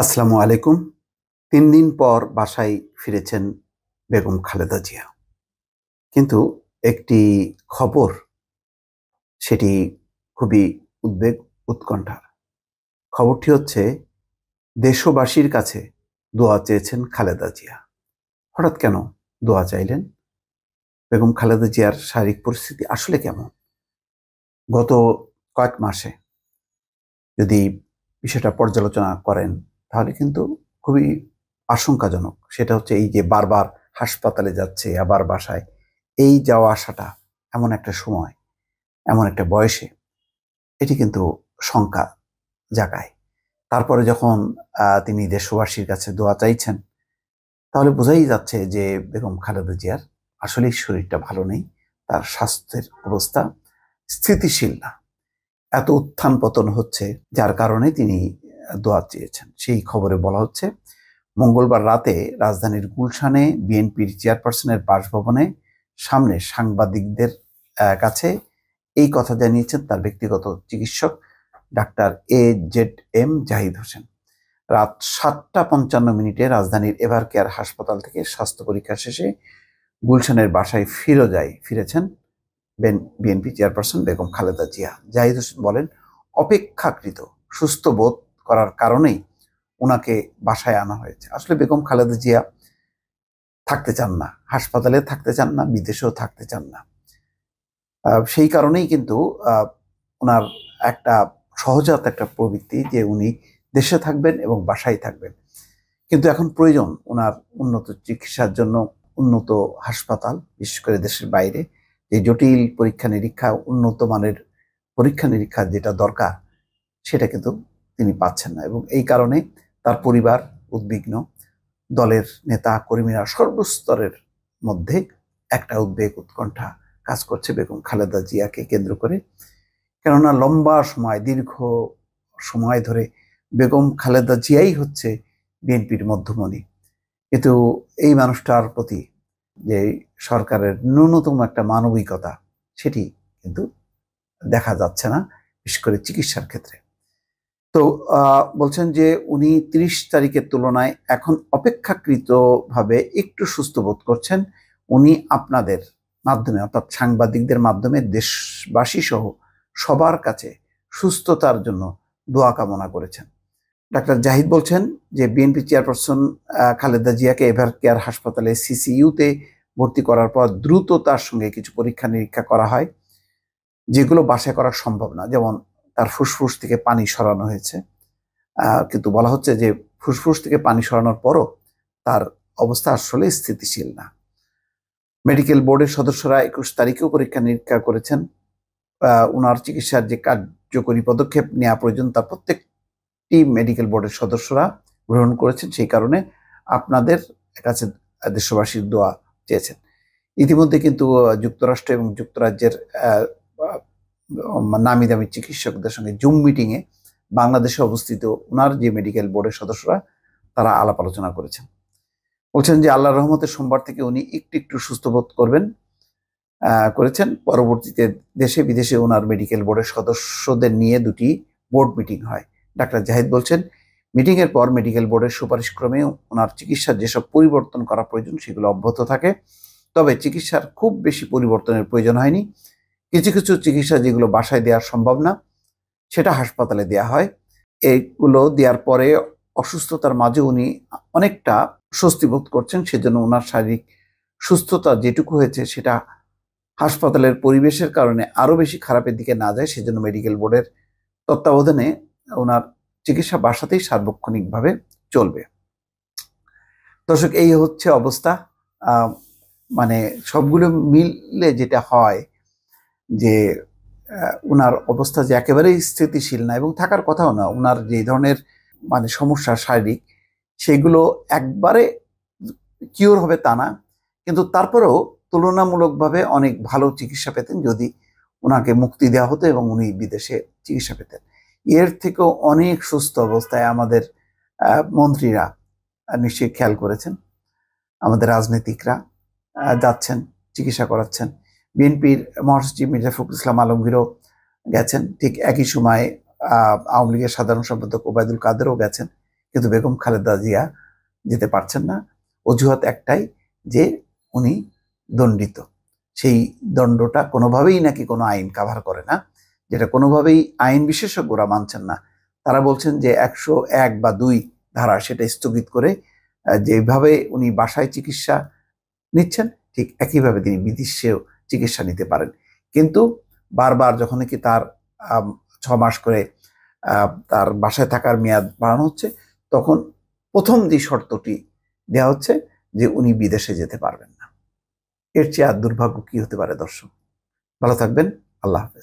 আসসালামু আলাইকুম তিন দিন পর বাসায় ফিরেছেন বেগম খালেদা জিয়া কিন্তু একটি খবর সেটি খুবই উদ্বেগ উৎকণ্ঠার খবরটি হচ্ছে দেশবাসীর কাছে দোয়া চেয়েছেন খালেদা জিয়া হঠাৎ কেন দোয়া চাইলেন বেগম খালেদা জিয়ার শারীরিক পরিস্থিতি আসলে কেমন গত কয়েক মাসে যদি বিষয়টা পর্যালোচনা করেন তাহলে কিন্তু খুবই আশঙ্কাজনক সেটা হচ্ছে এই যে বারবার হাসপাতালে যাচ্ছে আবার বাসায় এই যাওয়া আসাটা এমন একটা সময় এমন একটা বয়সে এটি কিন্তু শঙ্কা জাগায় তারপরে যখন তিনি দেশবাসীর কাছে দোয়া চাইছেন তাহলে বোঝাই যাচ্ছে যে বেগম খালেদা জিয়ার আসলেই শরীরটা ভালো নেই তার স্বাস্থ্যের অবস্থা স্থিতিশীল না এত উত্থান পতন হচ্ছে যার কারণে তিনি দোয়া চেয়েছেন সেই খবরে বলা হচ্ছে মঙ্গলবার রাতে রাজধানীর গুলশানে বিএনপির চেয়ারপারসনের বাসভবনে সামনে সাংবাদিকদের কাছে এই কথা জানিয়েছেন তার ব্যক্তিগত চিকিৎসক doctor A Z M Zahid Hossain রাত সাতটা পঞ্চান্ন মিনিটে রাজধানীর এভার কেয়ার হাসপাতাল থেকে স্বাস্থ্য পরীক্ষা শেষে গুলশানের বাসায় ফিরে যায় ফিরেছেন বিএনপি চেয়ারপারসন বেগম খালেদা জিয়া জাহিদ হোসেন বলেন অপেক্ষাকৃত সুস্থ বোধ করার কারণেই ওনাকে বাসায় আনা হয়েছে আসলে বেগম খালেদা জিয়া থাকতে চান না হাসপাতালে থাকতে চান না বিদেশেও থাকতে চান না সেই কারণেই কিন্তু ওনার একটা সহজাত একটা প্রবৃত্তি যে উনি দেশে থাকবেন এবং বাসায় থাকবেন কিন্তু এখন প্রয়োজন ওনার উন্নত চিকিৎসার জন্য উন্নত হাসপাতাল বিশেষ করে দেশের বাইরে যে জটিল পরীক্ষা নিরীক্ষা উন্নত মানের পরীক্ষা নিরীক্ষা যেটা দরকার সেটা কিন্তু তিনি পাচ্ছেন না এবং এই কারণে তার পরিবার উদ্বিগ্ন দলের নেতা কর্মীরা সর্বস্তরের মধ্যে একটা উদ্বেগ উৎকণ্ঠা কাজ করছে বেগম খালেদা জিয়াকে কেন্দ্র করে কেননা লম্বা সময় দীর্ঘ সময় ধরে বেগম খালেদা জিয়াই হচ্ছে বিএনপির মধ্যমণি কিন্তু এই মানুষটার প্রতি যে সরকারের ন্যূনতম একটা মানবিকতা সেটি কিন্তু দেখা যাচ্ছে না বিশেষ করে চিকিৎসার ক্ষেত্রে তো বলছেন যে উনি ৩০ তারিখের তুলনায় এখন অপেক্ষাকৃতভাবে একটু সুস্থ বোধ করছেন উনি আপনাদের মাধ্যমে অর্থাৎ সাংবাদিকদের মাধ্যমে দেশবাসী সহ সবার কাছে সুস্থতার জন্য দোয়া কামনা করেছেন ডাক্তার জাহিদ বলছেন যে বিএনপি চেয়ারপারসন খালেদা জিয়াকে এভার কেয়ার হাসপাতালে সিসিইউতে ভর্তি করার পর দ্রুত তার সঙ্গে কিছু পরীক্ষা নিরীক্ষা করা হয় যেগুলো বাসায় করা সম্ভব না যেমন তার ফুসফুস থেকে পানি সরানো হয়েছে কিন্তু বলা হচ্ছে যে ফুসফুস থেকে পানি সরানোর পরও তার অবস্থা আসলে স্থিতিশীল না মেডিকেল বোর্ডের সদস্যরা একুশ তারিখেও পরীক্ষা নিরীক্ষা করেছেন ওনার চিকিৎসার যে কার্যকরী পদক্ষেপ নেওয়া প্রয়োজন তা প্রত্যেকটি মেডিকেল বোর্ডের সদস্যরা গ্রহণ করেছেন সেই কারণে আপনাদের কাছে দেশবাসীর দোয়া চেয়েছেন ইতিমধ্যে কিন্তু যুক্তরাষ্ট্র এবং যুক্তরাজ্যের নামি দামি চিকিৎসকদের সঙ্গে জুম মিটিংয়ে বাংলাদেশে অবস্থিত ওনার যে মেডিকেল বোর্ডের সদস্যরা তারা আলাপ আলোচনা করেছেন বলছেন যে আল্লাহ রহমতের সোমবার থেকে উনি একটু একটু সুস্থ বোধ করবেন করেছেন পরবর্তীতে দেশে বিদেশে ওনার মেডিকেল বোর্ডের সদস্যদের নিয়ে দুটি বোর্ড মিটিং হয় ডাক্তার জাহিদ বলছেন মিটিংয়ের পর মেডিকেল বোর্ডের সুপারিশ ক্রমে ওনার চিকিৎসার যেসব পরিবর্তন করা প্রয়োজন সেগুলো অব্যাহত থাকে তবে চিকিৎসার খুব বেশি পরিবর্তনের প্রয়োজন হয়নি কিছু কিছু চিকিৎসা যেগুলো বাসায় দেওয়া সম্ভব না সেটা হাসপাতালে দেয়া হয় এইগুলো দেওয়ার পরে অসুস্থতার মাঝে উনি অনেকটা স্বস্তি বোধ করছেন সেজন্য ওনার শারীরিক সুস্থতা যেটুকু হয়েছে সেটা হাসপাতালের পরিবেশের কারণে আরও বেশি খারাপের দিকে না যায় সেজন্য মেডিকেল বোর্ডের তত্ত্বাবধানে ওনার চিকিৎসা বাসাতেই সার্বক্ষণিকভাবে চলবে দর্শক এই হচ্ছে অবস্থা মানে সবগুলো মিলে যেটা হয় যে ওনার অবস্থা যে একেবারেই স্থিতিশীল না এবং থাকার কথাও না ওনার যে ধরনের মানে সমস্যা শারীরিক সেগুলো একবারে কিওর হবে তা না কিন্তু তারপরেও তুলনামূলকভাবে অনেক ভালো চিকিৎসা পেতেন যদি ওনাকে মুক্তি দেওয়া হতো এবং উনি বিদেশে চিকিৎসা পেতেন এর থেকেও অনেক সুস্থ অবস্থায় আমাদের মন্ত্রীরা নিশ্চয়ই খেয়াল করেছেন আমাদের রাজনীতিকরা যাচ্ছেন চিকিৎসা করাচ্ছেন বিএনপির মহাসচিব মির্জা ফখরুল ইসলাম আলমগীরও গেছেন ঠিক একই সময় আওয়ামী লীগের সাধারণ সম্পাদক ওবায়দুল কাদেরও গেছেন কিন্তু বেগম খালেদা জিয়া যেতে পারছেন না অজুহাত একটাই যে উনি দণ্ডিত সেই দণ্ডটা কোনোভাবেই নাকি কোনো আইন কাভার করে না যেটা কোনোভাবেই আইন বিশেষজ্ঞরা মানছেন না তারা বলছেন যে একশো এক বা দুই ধারা সেটা স্থগিত করে যেভাবে উনি বাসায় চিকিৎসা নিচ্ছেন ঠিক একইভাবে তিনি বিদেশেও চিকিৎসা নিতে পারেন কিন্তু বারবার যখন কি তার ছ মাস করে তার বাসায় থাকার মেয়াদ বাড়ানো হচ্ছে তখন প্রথম যে শর্তটি দেওয়া হচ্ছে যে উনি বিদেশে যেতে পারবেন না এর চেয়ে আর দুর্ভাগ্য কী হতে পারে দর্শক ভালো থাকবেন আল্লাহ হাফেজ